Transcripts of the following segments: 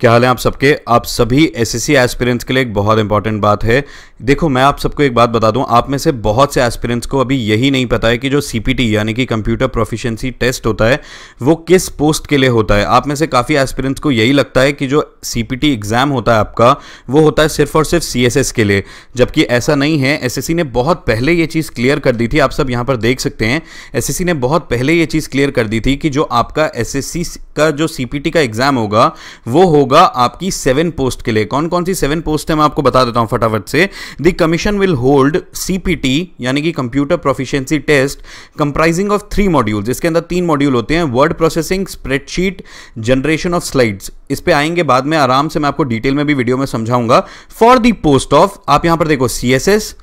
क्या हाल है आप सबके आप सभी एसएससी एस्पिरेंट्स के लिए एक बहुत इंपॉर्टेंट बात है देखो मैं आप सबको एक बात बता दूं आप में से बहुत से एस्पिरेंट्स को अभी यही नहीं पता है कि जो सीपीटी यानी कि कंप्यूटर प्रोफिशिएंसी टेस्ट होता है वो किस पोस्ट के लिए होता है आप में से काफ़ी एस्पिरेंट्स को यही लगता है कि जो सीपीटी एग्ज़ाम होता है आपका वो होता है सिर्फ और सिर्फ सी के लिए जबकि ऐसा नहीं है एस ने बहुत पहले ये चीज़ क्लियर कर दी थी आप सब यहाँ पर देख सकते हैं एस ने बहुत पहले ये चीज़ क्लियर कर दी थी कि जो आपका एस का जो सी का एग्ज़ाम होगा वो होगा होगा आपकी सेवन पोस्ट के लिए कौन कौन सी सेवन पोस्ट है मैं आपको बता देता हूं फटाफट से the commission will hold CPT यानी कि computer proficiency test comprising of three module जिसके अंदर तीन मॉड्यूल होते हैं word processing spreadsheet generation of slides इस पे आएंगे बाद में आराम से मैं आपको डिटेल में भी वीडियो में समझाऊंगा फॉर दी पोस्ट ऑफ आप यहां पर देखो C S S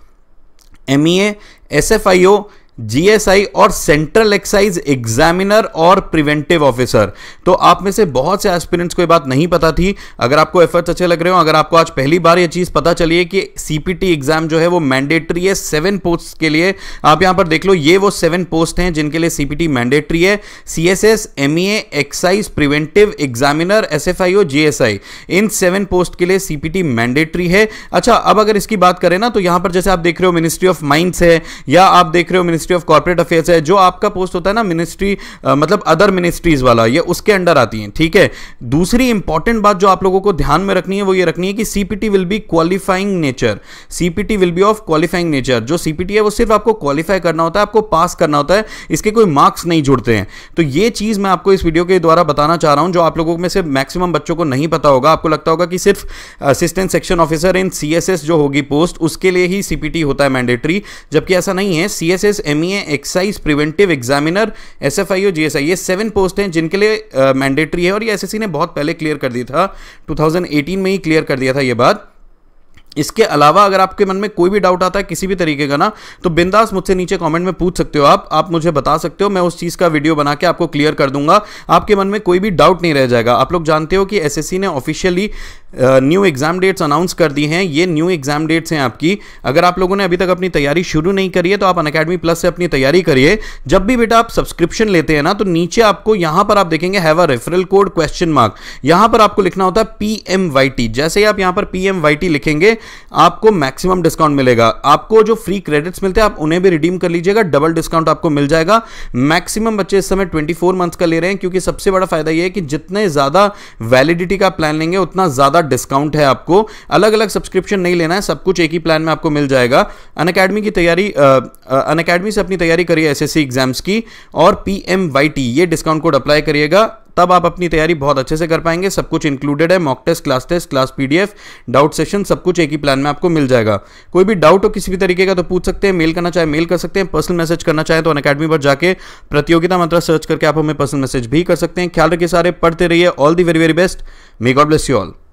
M E S F I O GSI और सेंट्रल एक्साइज एग्जामिनर और प्रिवेंटिव ऑफिसर तो आप में से बहुत से एस्पिरेंट्स को ये बात नहीं पता थी अगर आपको एफर्ट्स अच्छे लग रहे हो अगर आपको आज पहली बार ये चीज़ पता चली है कि सीपीटी एग्जाम जो है वो मैंडेटरी है सेवन पोस्ट के लिए आप यहां पर देख लो ये वो सेवन पोस्ट हैं जिनके लिए सीपीटी मैंडेटरी है C S S M E excise preventive examiner S F I O G S I in seven post के लिए सीपीटी मैंडेटरी है अच्छा अब अगर इसकी बात करें ना तो यहां पर जैसे आप देख रहे हो मिनिस्ट्री ऑफ माइंड है या आप देख रहे हो ministry ministry of corporate affairs है जो आपका पोस्ट होता है ना मिनिस्ट्री मतलब अदर मिनिस्ट्रीज वाला ये उसके अंडर आती हैं ठीक है दूसरी इंपॉर्टेंट बात जो आप लोगों को ध्यान में रखनी है वो ये रखनी है कि CPT will be qualifying nature CPT will be of qualifying nature जो सीपीटी है वो सिर्फ आपको क्वालिफाई करना होता है आपको पास करना होता है इसके कोई मार्क्स नहीं जुड़ते हैं तो ये चीज मैं आपको इस वीडियो के द्वारा बताना चाह रहा हूं जो आप लोगों में से मैक्सिमम बच्चों को नहीं पता होगा आपको लगता होगा कि सिर्फ assistant section officer in CSS जो होगी पोस्ट उसके लिए ही सीपीटी होता है मैंडेटरी जबकि ऐसा नहीं है CSS M E excise preventive examiner S F I O G S I ये सेवन पोस्ट हैं जिनके लिए मैंडेटरी uh, है और ये एस ने बहुत पहले क्लियर कर दिया था 2018 में ही क्लियर कर दिया था ये बात इसके अलावा अगर आपके मन में कोई भी डाउट आता है किसी भी तरीके का ना तो बिंदास मुझसे नीचे कमेंट में पूछ सकते हो आप आप मुझे बता सकते हो मैं उस चीज़ का वीडियो बना के आपको क्लियर कर दूंगा आपके मन में कोई भी डाउट नहीं रह जाएगा आप लोग जानते हो कि एसएससी ने officially new exam dates announce कर दी हैं ये न्यू एग्जाम डेट्स हैं आपकी अगर आप लोगों ने अभी तक अपनी तैयारी शुरू नहीं करी है तो आप अनकेडमी प्लस से अपनी तैयारी करिए जब भी बेटा आप सब्सक्रिप्शन लेते हैं ना तो नीचे आपको यहां पर आप देखेंगे have a referral code question mark यहां पर आपको लिखना होता है पी जैसे ही आप यहां पर पी लिखेंगे आपको मैक्सिमम डिस्काउंट मिलेगा आपको जो फ्री क्रेडिट्स मिलते हैं आप उन्हें भी रिडीम कर लीजिएगा डबल डिस्काउंट आपको मिल जाएगा मैक्सिमम बच्चे इस समय फोर मंथ्स का ले रहे हैं क्योंकि सबसे बड़ा फायदा यह है कि जितने ज्यादा वैलिडिटी का प्लान लेंगे उतना ज्यादा डिस्काउंट है आपको अलग अलग सब्सक्रिप्शन नहीं लेना है सब कुछ एक ही प्लान में आपको मिल जाएगा अन अकेडमी की तैयारी अन अकेडमी से अपनी तैयारी करिए एस एग्जाम्स की और पी ये डिस्काउंट कोड अप्लाई करिएगा तब आप अपनी तैयारी बहुत अच्छे से कर पाएंगे सब कुछ इंक्लूडेड है mock test class test class PDF doubt session सब कुछ एक ही प्लान में आपको मिल जाएगा कोई भी डाउट हो किसी भी तरीके का तो पूछ सकते हैं मेल करना चाहे मेल कर सकते हैं पर्सनल मैसेज करना चाहे तो अन अकेडमी पर जाकर प्रतियोगिता मंत्र सर्च करके आप हमें पर्सनल मैसेज भी कर सकते हैं ख्याल रखिए सारे पढ़ते रहिए all the very very best may God bless you all